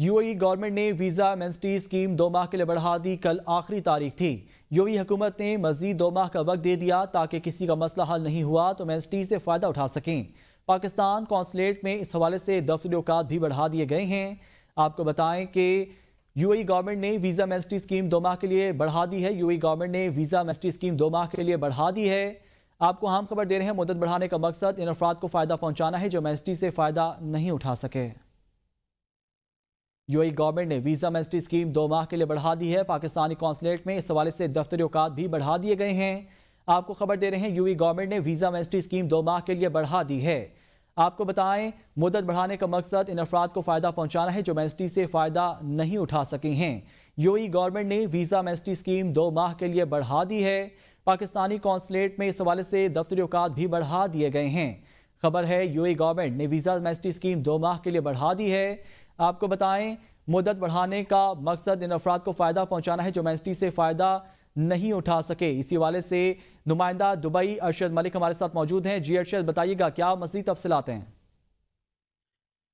UAE government ने visa amnesty scheme दो माह के लिए बढ़ा दी कल आखिरी तारीख थी यूएई हुकूमत ने मजीद दो माह का वक्त दे दिया ताकि किसी का मसला हल नहीं हुआ तो मेंस्टी से फ़ायदा उठा सकें पाकिस्तान कौंसलेट में इस हवाले से दफ्तरी अवकात भी बढ़ा दिए गए हैं आपको बताएं कि यूएई गवर्नमेंट ने वीज़ा मेंस्टी स्कीम दो माह के लिए बढ़ा दी है यूएई गवर्नमेंट ने वीज़ा मेंस्टी स्कीम दो माह के लिए बढ़ा दी है आपको हम खबर दे रहे हैं मदद बढ़ाने का मकसद इन अफराद को फ़ायदा पहुँचाना है जो मेंस्टी से फ़ायदा नहीं उठा सके यूएई गवर्नमेंट ने वीजा मेंस्ट्री स्कीम दो माह के लिए बढ़ा दी है पाकिस्तानी कौंसलेट में इस हवाले से दफ्तरी औकात भी बढ़ा दिए गए हैं आपको खबर दे रहे हैं यूएई गवर्नमेंट ने वीजा मेंस्ट्री स्कीम दो माह के लिए बढ़ा दी है आपको बताएं मुदत बढ़ाने का मकसद इन अफराद को फ़ायदा पहुंचाना है जो मेंस्ट्री से फ़ायदा नहीं उठा सके हैं यूएई गवर्नमेंट ने वीज़ा मेंस्ट्री स्कीम दो माह के लिए बढ़ा दी है पाकिस्तानी कौंसलेट में इस हवाले से दफ्तरी अवकात भी बढ़ा दिए गए हैं खबर है यूएई गवर्नमेंट ने वीज़ा मेंस्ट्री स्कीम दो माह के लिए बढ़ा दी है आपको बताएं मुदत बढ़ाने का मकसद इन अफराद को फ़ायदा पहुंचाना है जो मैंसटी से फ़ायदा नहीं उठा सके इसी वाले से नुमाइंदा दुबई अरशद मलिक हमारे साथ मौजूद हैं जी अरशद बताइएगा क्या मजीद तफसलाते हैं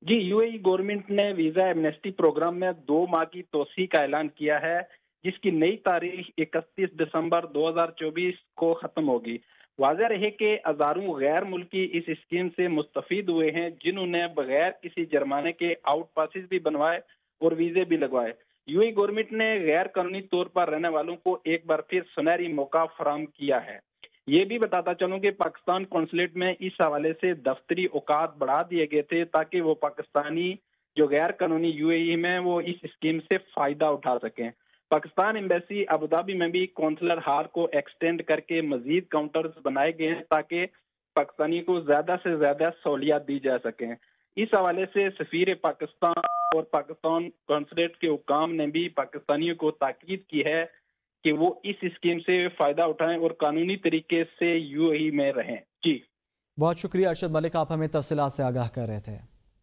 जी यूएई गवर्नमेंट ने वीजा एमनेस्टी प्रोग्राम में दो माह की तोसी का ऐलान किया है जिसकी नई तारीख 31 दिसंबर 2024 को खत्म होगी वाजह रहे कि हजारों गैर मुल्की इस स्कीम से मुस्तफ़ हुए हैं जिन्होंने बगैर किसी जुर्माने के आउट पासिस भी बनवाए और वीजे भी लगवाए यू ई गवर्नमेंट ने गैर कानूनी तौर पर रहने वालों को एक बार फिर सुनहरी मौका फराम किया है ये भी बताता चलूँ कि पाकिस्तान कौंसलेट में इस हवाले से दफ्तरी औकात बढ़ा दिए गए थे ताकि वो पाकिस्तानी जो गैर कानूनी यू ए में वो इस स्कीम से फायदा उठा सकें पाकिस्तान एम्बेसी अबूधाबी में भी कौंसलर हार को एक्सटेंड करके मजीद काउंटर्स बनाए गए हैं ताकि पाकिस्तानियों को ज्यादा से ज्यादा सहूलियात दी जा सकें इस हवाले से सफीर पाकिस्तान और पाकिस्तान कौंसलेट के हुकाम ने भी पाकिस्तानियों को ताकीद की है कि वो इस स्कीम से फायदा उठाएं और कानूनी तरीके से यूएई में रहें जी बहुत शुक्रिया अरशद मलिक आप हमें तफसीत से आगाह कर रहे थे